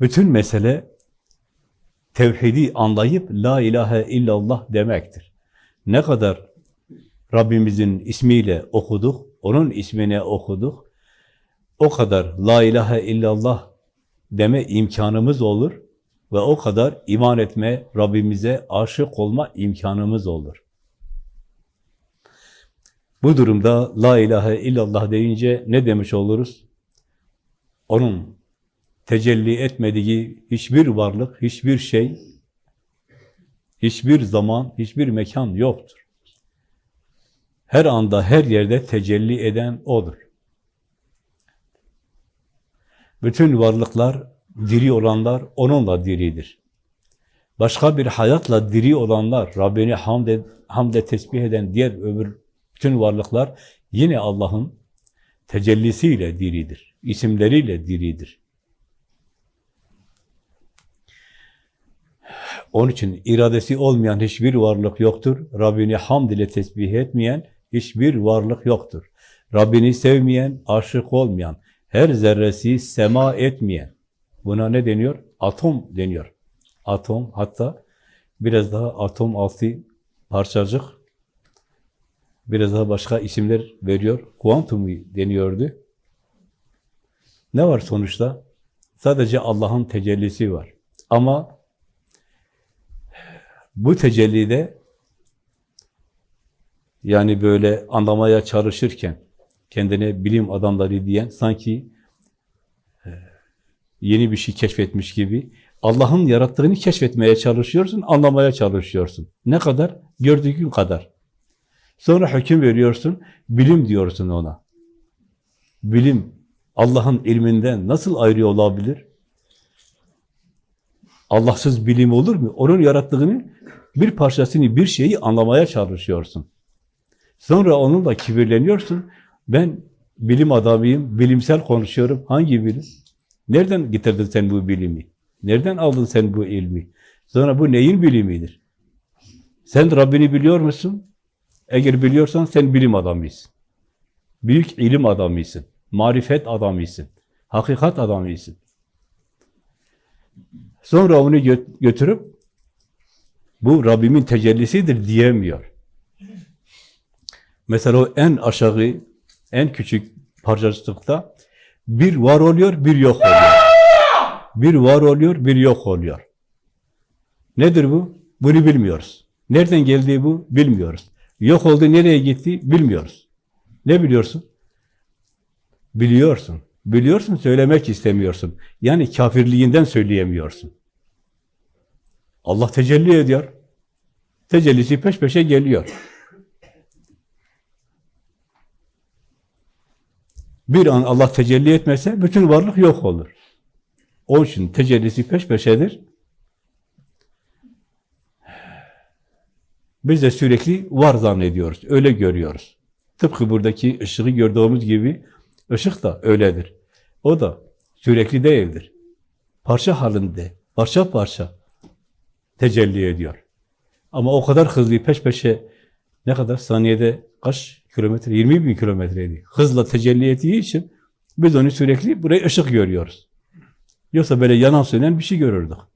Bütün mesele tevhidi anlayıp la ilahe illallah demektir. Ne kadar Rabbimizin ismiyle okuduk, onun ismine okuduk, o kadar la ilahe illallah deme imkanımız olur ve o kadar iman etme, Rabbimize aşık olma imkanımız olur. Bu durumda la ilahe illallah deyince ne demiş oluruz? Onun tecelli etmediği hiçbir varlık, hiçbir şey, hiçbir zaman, hiçbir mekan yoktur. Her anda, her yerde tecelli eden O'dur. Bütün varlıklar, diri olanlar O'nunla diridir. Başka bir hayatla diri olanlar, Rabbini hamde, hamde tesbih eden diğer öbür bütün varlıklar yine Allah'ın tecellisiyle diridir, isimleriyle diridir. Onun için iradesi olmayan hiçbir varlık yoktur. Rabbini hamd ile tesbih etmeyen hiçbir varlık yoktur. Rabbini sevmeyen, aşık olmayan, her zerresi sema etmeyen. Buna ne deniyor? Atom deniyor. Atom hatta biraz daha atom altı parçacık, biraz daha başka isimler veriyor. Kuantumu deniyordu. Ne var sonuçta? Sadece Allah'ın tecellisi var. Ama bu tecellide yani böyle anlamaya çalışırken kendine bilim adamları diyen sanki e, yeni bir şey keşfetmiş gibi Allah'ın yarattığını keşfetmeye çalışıyorsun, anlamaya çalışıyorsun. Ne kadar? Gördüğün kadar. Sonra hüküm veriyorsun, bilim diyorsun ona. Bilim Allah'ın ilminden nasıl ayrı olabilir? Allahsız bilim olur mu? Onun yarattığını, bir parçasını, bir şeyi anlamaya çalışıyorsun. Sonra onunla kibirleniyorsun. Ben bilim adamıyım, bilimsel konuşuyorum. Hangi bilim? Nereden getirdin sen bu bilimi? Nereden aldın sen bu ilmi? Sonra bu neyin bilimidir? Sen Rabbini biliyor musun? Eğer biliyorsan sen bilim adamıysın. Büyük ilim adamıysın. Marifet adamıysın. Hakikat adamıysın. Sonra onu götürüp bu Rabbimin tecellisidir diyemiyor. Mesela o en aşağı, en küçük parçacıkta bir var oluyor, bir yok oluyor. Bir var oluyor, bir yok oluyor. Nedir bu? Bunu bilmiyoruz. Nereden geldiği bu? Bilmiyoruz. Yok oldu, nereye gitti? Bilmiyoruz. Ne biliyorsun? Biliyorsun. Biliyorsun söylemek istemiyorsun. Yani kafirliğinden söyleyemiyorsun. Allah tecelli ediyor. Tecellisi peş peşe geliyor. Bir an Allah tecelli etmese bütün varlık yok olur. Onun için tecellisi peş peşedir. Biz de sürekli var zannediyoruz, öyle görüyoruz. Tıpkı buradaki ışığı gördüğümüz gibi ışık da öyledir. O da sürekli değildir. Parça halinde, parça parça tecelli ediyor. Ama o kadar hızlı peş peşe ne kadar saniyede kaç kilometre, 20 bin kilometreydi. Hızla tecelli ettiği için biz onu sürekli buraya ışık görüyoruz. Yoksa böyle yanan sönen bir şey görürdük.